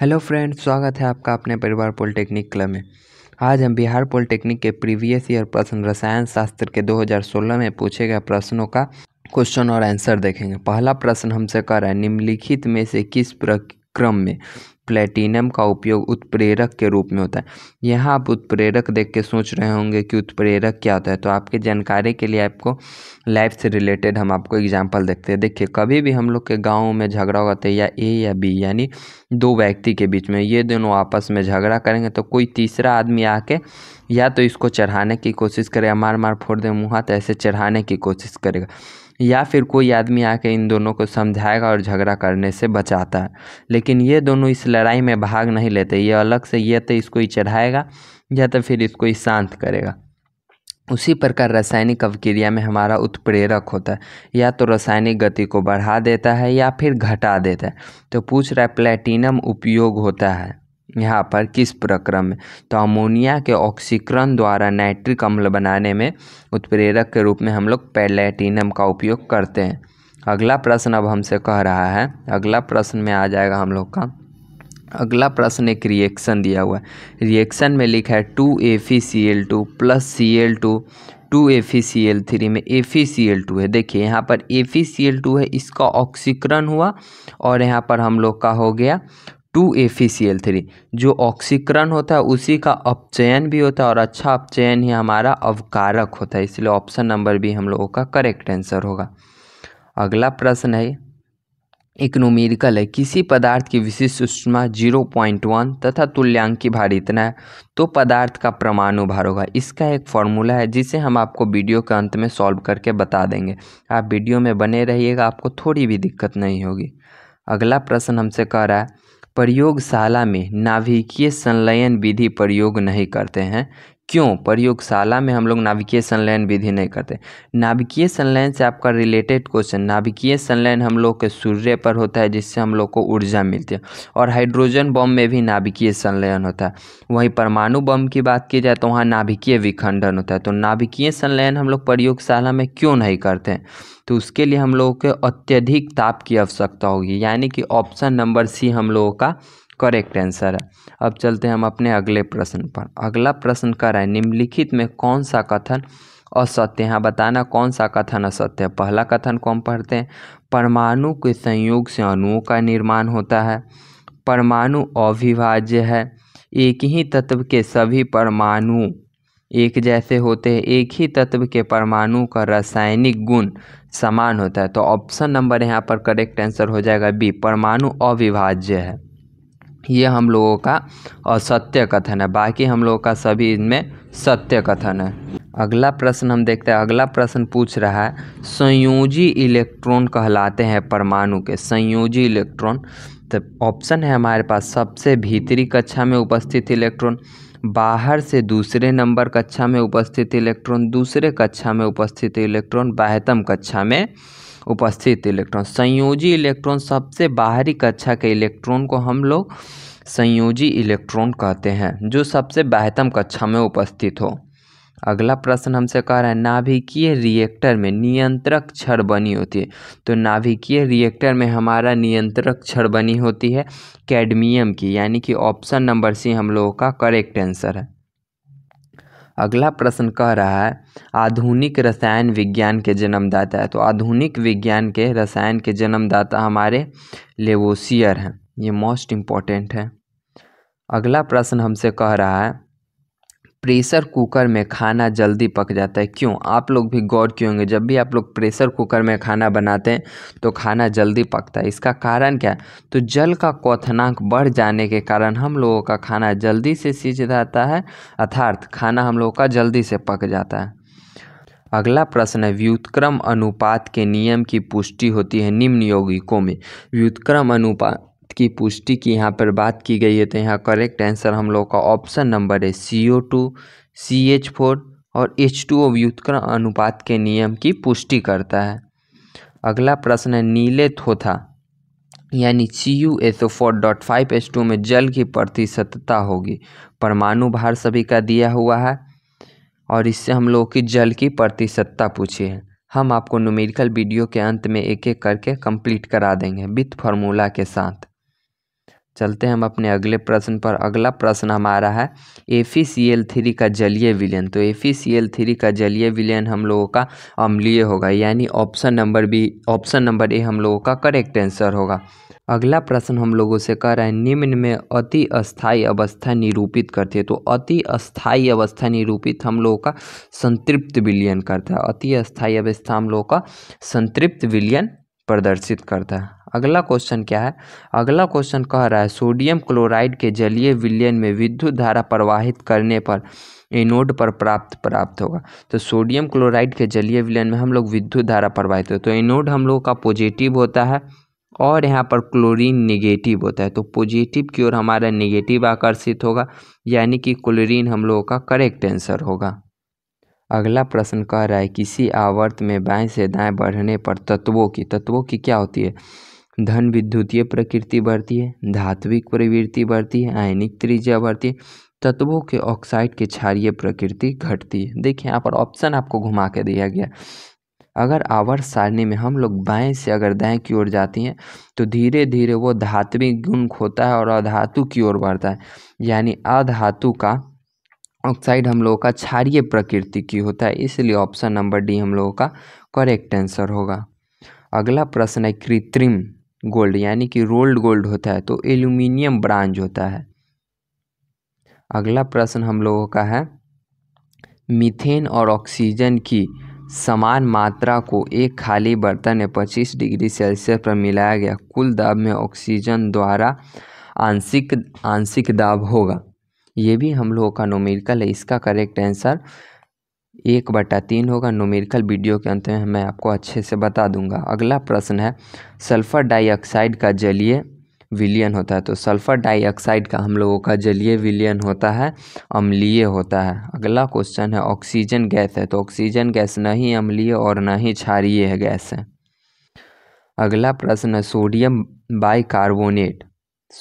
hello friend स्वागत है आपका अपने परिवार पॉलिटेक्निक क्लब में आज हम बिहार पॉलिटेक्निक के प्रीवियस ईयर प्रश्न रसायन शास्त्र के 2016 में पूछे गए प्रश्नों का क्वेश्चन और आंसर देखेंगे पहला प्रश्न हमसे कर रहा है निम्नलिखित में से किस प्रक्रम में प्लेटिनम का उपयोग उत्प्रेरक के रूप में होता है यहाँ आप उत्प्रेरक देख के सोच रहे होंगे कि उत्प्रेरक क्या होता है तो आपकी जानकारी के लिए आपको लाइफ से रिलेटेड हम आपको एग्जाम्पल देखते हैं देखिए कभी भी हम लोग के गाँव में झगड़ा होता है या ए या बी यानी दो व्यक्ति के बीच में ये दोनों आपस में झगड़ा करेंगे तो कोई तीसरा आदमी आके या तो इसको चढ़ाने की कोशिश करेगा मार मार फोड़ दे मुँह हाथ ऐसे चढ़ाने की कोशिश करेगा या फिर कोई आदमी आके इन दोनों को समझाएगा और झगड़ा करने से बचाता है लेकिन ये दोनों इस लड़ाई में भाग नहीं लेते ये अलग से ये तो इसको ही चढ़ाएगा या तो फिर इसको ही शांत करेगा उसी प्रकार रासायनिक अवक्रिया में हमारा उत्प्रेरक होता है या तो रासायनिक गति को बढ़ा देता है या फिर घटा देता है तो पूछ रहा है प्लेटिनम उपयोग होता है यहाँ पर किस प्रक्रम में तो अमोनिया के ऑक्सीकरण द्वारा नाइट्रिक अम्ल बनाने में उत्प्रेरक के रूप में हम लोग पैलेटिनम का उपयोग करते हैं अगला प्रश्न अब हमसे कह रहा है अगला प्रश्न में आ जाएगा हम लोग का अगला प्रश्न एक रिएक्शन दिया हुआ है रिएक्शन में लिखा है two F E C L two plus C L two two F E C L three में F E C L to है देखिए यहाँ पर ए फी सी एल टू है इसका ऑक्सीकरण हुआ और यहाँ पर हम लोग का हो गया two F E C L three जो ऑक्सीकरण होता है उसी का अपचयन भी होता है और अच्छा अपचयन ही हमारा अवकारक होता है इसलिए ऑप्शन नंबर भी हम लोगों का करेक्ट आंसर होगा अगला प्रश्न है एक नोमेरिकल है किसी पदार्थ की विशिष्ट उष्मा जीरो पॉइंट वन तथा तुल्यांक की भार इतना है तो पदार्थ का परमाणु भार होगा इसका एक फॉर्मूला है जिसे हम आपको वीडियो के अंत में सॉल्व करके बता देंगे आप वीडियो में बने रहिएगा आपको थोड़ी भी दिक्कत नहीं होगी अगला प्रश्न हमसे कह रहा है प्रयोगशाला में नाभिकीय संलयन विधि प्रयोग नहीं करते हैं क्यों प्रयोगशाला में हम लोग नाभिकीय संलयन विधि नहीं करते नाभिकीय संलयन से आपका रिलेटेड क्वेश्चन नाभिकीय संलयन हम लोग के सूर्य पर होता है जिससे हम लोग को ऊर्जा मिलती है और हाइड्रोजन बम में भी नाभिकीय संलयन होता है वहीं परमाणु बम की बात की जाए तो वहाँ नाभिकीय विखंडन होता है तो नाभिकीय संलयन हम लोग प्रयोगशाला में क्यों नहीं करते हैं तो उसके लिए हम लोगों के अत्यधिक ताप की आवश्यकता होगी यानी कि ऑप्शन नंबर सी हम लोगों का करेक्ट आंसर है अब चलते हैं हम अपने अगले प्रश्न पर अगला प्रश्न कर रहे हैं निम्नलिखित में कौन सा कथन असत्य है हाँ, बताना कौन सा कथन असत्य है पहला कथन को हम पढ़ते हैं परमाणु के संयोग से अणुओं का निर्माण होता है परमाणु अविभाज्य है एक ही तत्व के सभी परमाणु एक जैसे होते हैं एक ही तत्व के परमाणु का रासायनिक गुण समान होता है तो ऑप्शन नंबर यहाँ पर करेक्ट आंसर हो जाएगा बी परमाणु अविभाज्य है ये हम लोगों का असत्य कथन है बाकी हम लोगों का सभी इनमें सत्य कथन है अगला प्रश्न हम देखते हैं अगला प्रश्न पूछ रहा है संयोजी इलेक्ट्रॉन कहलाते हैं परमाणु के संयोजी इलेक्ट्रॉन तो ऑप्शन है हमारे पास सबसे भीतरी कक्षा में उपस्थित इलेक्ट्रॉन बाहर से दूसरे नंबर कक्षा में उपस्थित इलेक्ट्रॉन दूसरे कक्षा में उपस्थित इलेक्ट्रॉन बाह्यतम कक्षा में उपस्थित इलेक्ट्रॉन संयोजी इलेक्ट्रॉन सबसे बाहरी कक्षा के इलेक्ट्रॉन को हम लोग संयोजी इलेक्ट्रॉन कहते हैं जो सबसे बेहतम कक्षा में उपस्थित हो अगला प्रश्न हमसे कह रहा है नाभिकीय रिएक्टर में नियंत्रक क्षण बनी होती है तो नाभिकीय रिएक्टर में हमारा नियंत्रक क्षण बनी होती है कैडमियम की यानी कि ऑप्शन नंबर सी हम लोगों का करेक्ट आंसर है अगला प्रश्न कह रहा है आधुनिक रसायन विज्ञान के जन्मदाता है तो आधुनिक विज्ञान के रसायन के जन्मदाता हमारे लेवोसियर हैं ये मोस्ट इम्पॉर्टेंट है अगला प्रश्न हमसे कह रहा है प्रेशर कुकर में खाना जल्दी पक जाता है क्यों आप लोग भी गौर किए होंगे जब भी आप लोग प्रेशर कुकर में खाना बनाते हैं तो खाना जल्दी पकता है इसका कारण क्या है तो जल का कोथनांक बढ़ जाने के कारण हम लोगों का खाना जल्दी से सीझ जाता है अर्थात खाना हम लोगों का जल्दी से पक जाता है अगला प्रश्न है व्युत्क्रम अनुपात के नियम की पुष्टि होती है निम्न यौगिकों में व्युत्क्रम अनुपात की पुष्टि की यहाँ पर बात की गई है तो यहाँ करेक्ट आंसर हम लोग का ऑप्शन नंबर है C O two C H four और एच टू ओ व्युतकरण अनुपात के नियम की पुष्टि करता है अगला प्रश्न है नीले थोथा यानी C U S O four dot five H two में जल की प्रतिशतता होगी परमाणु भार सभी का दिया हुआ है और इससे हम लोग की जल की प्रतिशतता पूछी है हम आपको न्यूमेरिकल वीडियो के अंत में एक एक करके कंप्लीट करा देंगे विथ फार्मूला के साथ चलते हैं हम अपने अगले प्रश्न पर अगला प्रश्न हमारा है ए थ्री का जलीय विलयन तो ए थ्री का जलीय विलयन हम लोगों का अम्लीय होगा यानी option number B option number A हम लोगों का करेक्ट आंसर होगा अगला प्रश्न हम लोगों से कह रहे हैं निम्न में अति अस्थायी अवस्था निरूपित करती है तो अति अस्थायी अवस्था निरूपित हम लोगों का संतृप्त विलयन करता है अति अस्थायी अवस्था हम लोगों का संतृप्त विलयन प्रदर्शित करता है अगला क्वेश्चन क्या है अगला क्वेश्चन कह रहा है सोडियम क्लोराइड के जलीय विलयन में विद्युत धारा प्रवाहित करने पर एनोड पर प्राप्त प्राप्त होगा तो सोडियम क्लोराइड के जलीय विलयन में हम लोग विद्युत धारा प्रवाहित होते तो एनोड हम लोगों का पॉजिटिव होता है और यहाँ पर क्लोरीन निगेटिव होता है तो पॉजिटिव की ओर हमारा निगेटिव आकर्षित होगा यानी कि क्लोरीन हम लोगों का करेक्ट आंसर होगा अगला प्रश्न कह रहा है किसी आवर्त में बाएं से दाएं बढ़ने पर तत्वों की तत्वों की क्या होती है धन विद्युतीय प्रकृति बढ़ती है धात्विक प्रवृत्ति बढ़ती है आयनिक त्रिज्या बढ़ती है तत्वों के ऑक्साइड की क्षारीय प्रकृति घटती है देखिए यहाँ पर ऑप्शन आपको घुमा के दिया गया अगर आवर्त सारणी में हम लोग बाएं से अगर दाएं की ओर जाती हैं तो धीरे धीरे वो धात्विक गुण खोता है और अधातु की ओर बढ़ता है यानी अधातु का ऑक्साइड हम लोगों का क्षारिय प्रकृति की होता है इसलिए ऑप्शन नंबर डी हम लोगों का करेक्ट आंसर होगा अगला प्रश्न है कृत्रिम गोल्ड यानी कि रोल्ड गोल्ड होता है तो एल्यूमिनियम ब्रांज होता है अगला प्रश्न हम लोगों का है मीथेन और ऑक्सीजन की समान मात्रा को एक खाली बर्तन में पच्चीस डिग्री सेल्सियस पर मिलाया गया कुल दाब में ऑक्सीजन द्वारा आंशिक आंशिक दाब होगा ये भी हम लोगों का नोमिकल है इसका करेक्ट आंसर एक बटा तीन होगा नोमेरिकल वीडियो के अंत में मैं आपको अच्छे से बता दूंगा अगला प्रश्न है सल्फर डाइऑक्साइड का जलीय विलियन होता है तो सल्फर डाइऑक्साइड का हम लोगों का जलीय विलियन होता है अम्लीय होता है अगला क्वेश्चन है ऑक्सीजन गैस है तो ऑक्सीजन गैस न ही अम्लीय और न ही क्षारीय है गैस है अगला प्रश्न है सोडियम बाई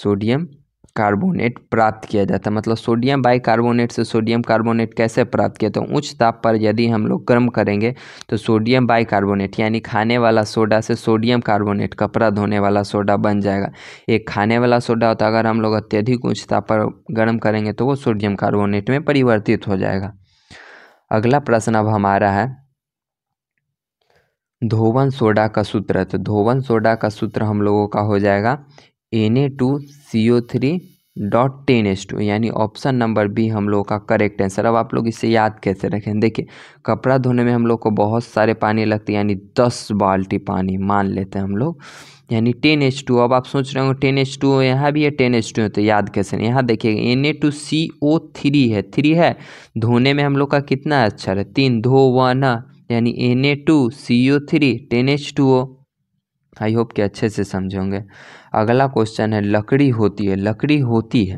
सोडियम कार्बोनेट प्राप्त किया जाता है मतलब सोडियम बाइकार्बोनेट से सोडियम कार्बोनेट कैसे प्राप्त किया जाता है उच्च ताप पर यदि हम लोग गर्म करेंगे तो सोडियम बाइकार्बोनेट यानी खाने वाला सोडा से सोडियम कार्बोनेट कपड़ा धोने वाला सोडा बन जाएगा एक खाने वाला सोडा होता है अगर हम लोग अत्यधिक उच्च ताप पर गर्म करेंगे तो वो सोडियम कार्बोनेट में परिवर्तित हो जाएगा अगला प्रश्न अब हमारा है धोवन सोडा का सूत्र तो धोवन सोडा का सूत्र हम लोगों का हो जाएगा N A two C O three dot ten S two यानी ऑप्शन नंबर बी हम लोगों का करेक्ट आंसर अब आप लोग इसे याद कैसे रखें देखिए कपड़ा धोने में हम लोग को बहुत सारे पानी लगते यानी दस बाल्टी पानी मान लेते हैं हम लोग यानी टेन एच टू अब आप सोच रहे हो टेन एच टू यहाँ भी है टेन एच टू है तो याद कैसे नहीं यहाँ देखिए N A two C O three है थ्री है धोने में हम लोग का कितना अच्छा है तीन धो वन यानी N A two C O three ten H two O I hope कि अच्छे से समझोगे अगला क्वेश्चन है लकड़ी होती है लकड़ी होती है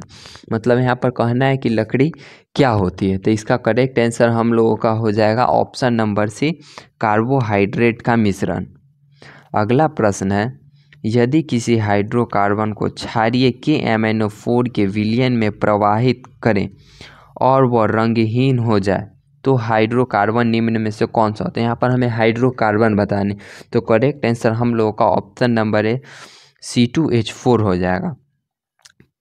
मतलब यहाँ पर कहना है कि लकड़ी क्या होती है तो इसका करेक्ट आंसर हम लोगों का हो जाएगा ऑप्शन नंबर सी कार्बोहाइड्रेट का मिश्रण अगला प्रश्न है यदि किसी हाइड्रोकार्बन को क्षारिय के एम के विलियन में प्रवाहित करें और वह रंगहीन हो जाए तो हाइड्रोकार्बन निम्न में से कौन सा होता है यहाँ पर हमें हाइड्रोकार्बन बताने तो करेक्ट आंसर हम लोगों का option number A C two H four हो जाएगा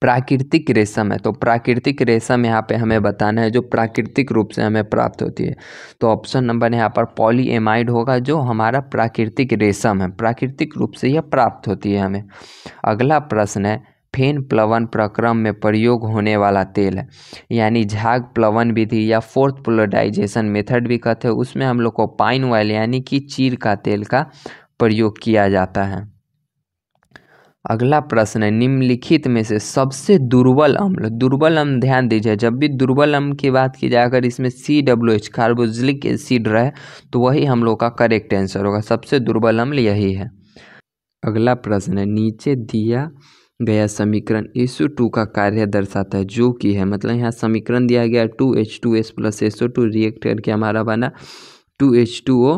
प्राकृतिक रेशम है तो प्राकृतिक रेशम यहाँ पे हमें बताना है जो प्राकृतिक रूप से हमें प्राप्त होती है तो ऑप्शन नंबर यहाँ पर पॉलीएमाइड होगा जो हमारा प्राकृतिक रेशम है प्राकृतिक रूप से यह प्राप्त होती है हमें अगला प्रश्न है फेन प्लवन प्रक्रम में प्रयोग होने वाला तेल है यानी झाग प्लवन विधि या फोर्थ पोलराइजेशन मेथड भी कहते हैं उसमें हम लोग को पाइन ऑयल यानी कि चीर का तेल का प्रयोग किया जाता है अगला प्रश्न निम्नलिखित में से सबसे दुर्बल अम्ल दुर्बल अम्ल ध्यान दीजिए जब भी दुर्बल अम्ल की बात की जाए अगर इसमें C W H carboxylic acid रहे तो वही हम लोग का करेक्ट आंसर होगा सबसे दुर्बल अम्ल यही है अगला प्रश्न नीचे दिया गया समीकरण एसो टू का कार्य दर्शाता है जो कि है मतलब यहाँ समीकरण दिया गया two H two S plus S O two react करके हमारा बना two H two O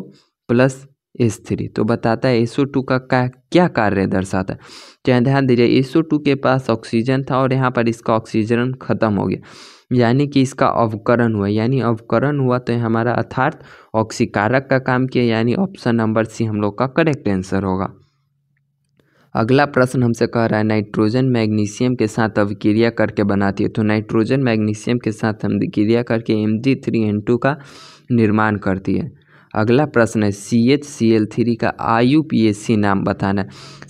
plus S three तो बताता है एसओ टू का क्या क्या कार्य दर्शाता है चाहे ध्यान दीजिए एसओ टू के पास ऑक्सीजन था और यहाँ पर इसका ऑक्सीजन खत्म हो गया यानी कि इसका अवकरण हुआ यानी अवकरण हुआ तो हमारा अर्थात ऑक्सीकारक का काम किया यानी ऑप्शन नंबर सी हम लोग का करेक्ट आंसर होगा अगला प्रश्न हमसे कह रहा है नाइट्रोजन मैग्नीशियम के साथ अभिक्रिया करके बनाती है तो नाइट्रोजन मैग्नीशियम के साथ हम क्रिया करके M G three N two का निर्माण करती है अगला प्रश्न है C H C L three का I U P S C नाम बताना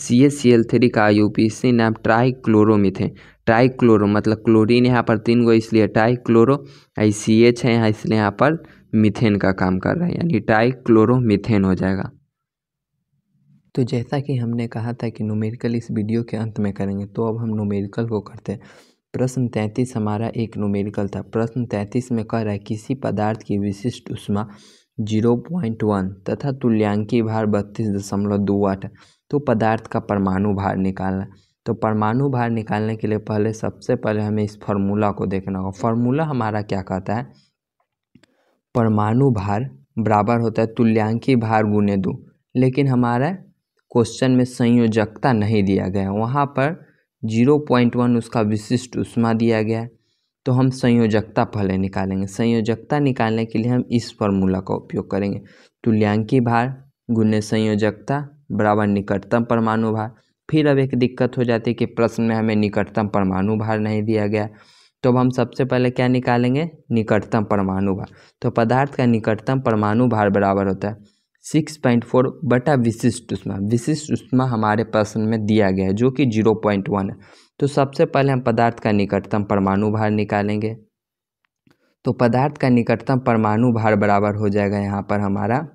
C H C L three का I U P S C नाम ट्राईक्लोरोमिथेन ट्राईक्लोरो मतलब क्लोरीन यहाँ पर तीन गो इसलिए ट्राईक्लोरो सी एच है यहाँ इसलिए यहाँ पर मिथेन का काम कर रहा है यानी ट्राईक्लोरोमिथेन हो जाएगा तो जैसा कि हमने कहा था कि नोमेरिकल इस वीडियो के अंत में करेंगे तो अब हम नोमेरिकल को करते हैं प्रश्न तैंतीस हमारा एक नोमेरिकल था प्रश्न तैंतीस में कह रहा है किसी पदार्थ की विशिष्ट उष्मा जीरो पॉइंट वन तथा तुल्यांकी भार बत्तीस दशमलव दो आठ तो पदार्थ का परमाणु भार निकालना तो परमाणु भार निकालने के लिए पहले सबसे पहले हमें इस फॉर्मूला को देखना होगा फॉर्मूला हमारा क्या कहता है परमाणु भार बराबर होता है तुल्यांकी भार गुने दो लेकिन हमारा क्वेश्चन में संयोजकता नहीं दिया गया वहाँ पर जीरो पॉइंट वन उसका विशिष्ट उष्मा दिया गया तो हम संयोजकता पहले निकालेंगे संयोजकता निकालने के लिए हम इस फॉर्मूला का उपयोग करेंगे तुल्यांकी भार गुण्य संयोजकता बराबर निकटतम परमाणु भार फिर अब एक दिक्कत हो जाती है कि प्रश्न में हमें निकटतम परमाणु भार नहीं दिया गया तो अब हम सबसे पहले क्या निकालेंगे निकटतम परमाणु भार तो पदार्थ का निकटतम परमाणु भार बराबर होता है सिक्स पॉइंट फोर बटा विशिष्ट उष्मा विशिष्ट उष्मा हमारे प्रश्न में दिया गया है जो कि जीरो पॉइंट वन है तो सबसे पहले हम पदार्थ का निकटतम परमाणु भार निकालेंगे तो पदार्थ का निकटतम परमाणु भार बराबर हो जाएगा यहाँ पर हमारा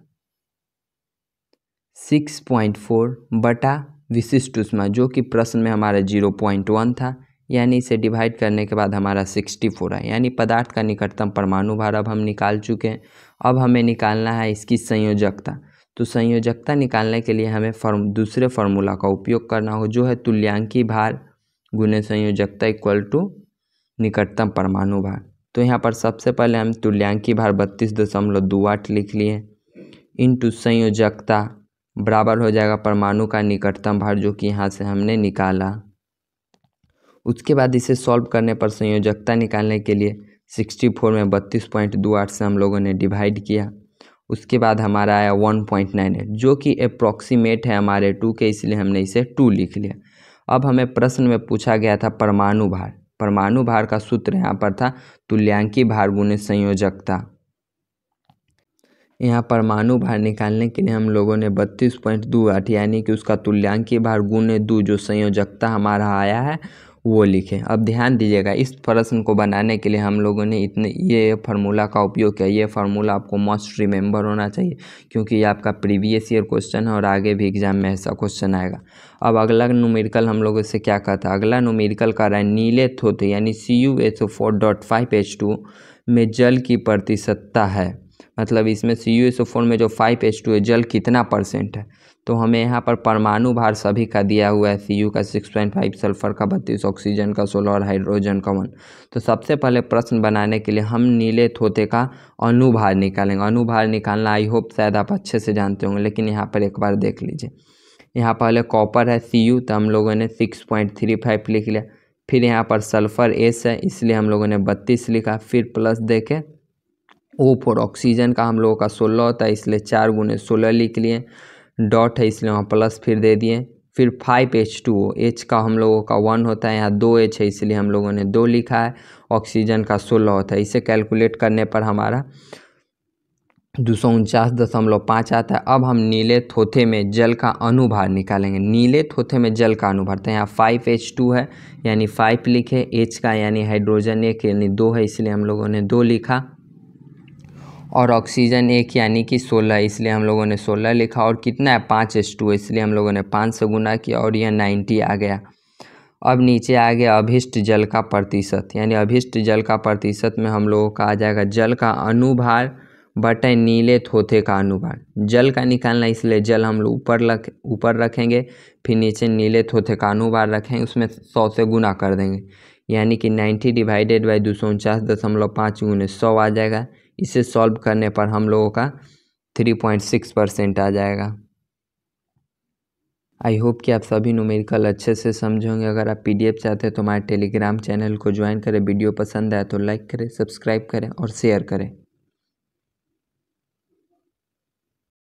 सिक्स पॉइंट फोर बटा विशिष्ट उष्मा जो कि प्रश्न में हमारा जीरो पॉइंट वन था यानी इसे डिवाइड करने के बाद हमारा सिक्सटी फोर है यानी पदार्थ का निकटतम परमाणु भार अब हम निकाल चुके हैं अब हमें निकालना है इसकी संयोजकता तो संयोजकता निकालने के लिए हमें फॉर्म दूसरे फार्मूला का उपयोग करना हो जो है तुल्यांकी भार गुने संयोजकता इक्वल टू निकटतम परमाणु भार तो यहाँ पर सबसे पहले हम तुल्यांकी भार बत्तीस दशमलव दो आठ लिख लिए टू संयोजकता बराबर हो जाएगा परमाणु का निकटतम भार जो कि यहाँ से हमने निकाला उसके बाद इसे सॉल्व करने पर संयोजकता निकालने के लिए सिक्सटी फोर में बत्तीस पॉइंट दो आठ से हम लोगों ने डिवाइड किया उसके बाद हमारा आया वन पॉइंट नाइन एट जो कि अप्रॉक्सीमेट है हमारे टू के इसलिए हमने इसे टू लिख लिया अब हमें प्रश्न में पूछा गया था परमाणु भार परमाणु भार का सूत्र यहाँ पर था तुल्यांकी भार गुने संयोजकता यहाँ परमाणु भार निकालने के लिए हम लोगों ने बत्तीस पॉइंट दो आठ यानी कि उसका तुल्यांकी भार गुने दो जो संयोजकता हमारा आया है वो लिखें अब ध्यान दीजिएगा इस प्रश्न को बनाने के लिए हम लोगों ने इतने ये फार्मूला का उपयोग किया ये फार्मूला आपको मस्ट रिमेंबर होना चाहिए क्योंकि ये आपका प्रीवियस ईयर क्वेश्चन है और आगे भी एग्जाम में ऐसा क्वेश्चन आएगा अब अगला नूमेरिकल हम लोगों से क्या कहता है अगला नूमेरिकल कह रहा है नीले थोथे यानी C U H O four dot five H two में जल की प्रतिशतता है मतलब इसमें C U S O four में जो फाइव एच टू है जल कितना परसेंट है तो हमें यहाँ पर परमाणु भार सभी का दिया हुआ है सी यू का सिक्स पॉइंट फाइव सल्फर का बत्तीस ऑक्सीजन का सोलह और हाइड्रोजन का वन तो सबसे पहले प्रश्न बनाने के लिए हम नीले थोते का अनुभार निकालेंगे अनुभार निकालना आई होप शायद आप अच्छे से जानते होंगे लेकिन यहाँ पर एक बार देख लीजिए यहाँ पहले कॉपर है सी यू तो हम लोगों ने सिक्स पॉइंट थ्री फाइव लिख लिया फिर यहाँ पर सल्फर एस है इसलिए हम लोगों ने बत्तीस लिखा फिर प्लस देखे ओ फोर ऑक्सीजन का हम लोगों का सोलह होता है इसलिए चार गुने सोलह लिख लिए डॉट है इसलिए वहाँ प्लस फिर दे दिए फिर five H two O H का हम लोगों का वन होता है यहाँ दो एच है इसलिए हम लोगों ने दो लिखा है ऑक्सीजन का सोलह होता है इसे कैलकुलेट करने पर हमारा दो सौ उनचास दशमलव पाँच आता है अब हम नीले थोथे में जल का अनुभार निकालेंगे नीले थोथे में जल का अनुभार तो यहाँ फाइव एच टू है यानी फाइव लिखे एच का यानी हाइड्रोजन एक यानी दो है इसलिए हम लोगों ने दो लिखा और ऑक्सीजन एक यानी कि सोलह इसलिए हम लोगों ने सोलह लिखा और कितना है पाँच एस टू इसलिए हम लोगों ने पाँच से गुना किया और यह नाइन्टी आ गया अब नीचे आ गया अभिष्ट जल का प्रतिशत यानी अभिष्ट जल का प्रतिशत में हम लोगों का आ जाएगा जल का अनुभार बटे नीले थोथे का अनुभार जल का निकालना इसलिए जल हम लोग ऊपर रख ऊपर रखेंगे फिर नीचे नीले थोथे का अनुभार रखेंगे उसमें सौ से गुना कर देंगे यानी कि नाइन्टी डिवाइडेड बाई दो सौ उनचास दशमलव पाँच गुने सौ आ जाएगा इसे सॉल्व करने पर हम लोगों का थ्री पॉइंट सिक्स परसेंट आ जाएगा आई होप कि आप सभी नुमेरिकल अच्छे से समझोगे अगर आप पीडीएफ चाहते हैं तो हमारे टेलीग्राम चैनल को ज्वाइन करें वीडियो पसंद आए तो लाइक करें सब्सक्राइब करें और शेयर करें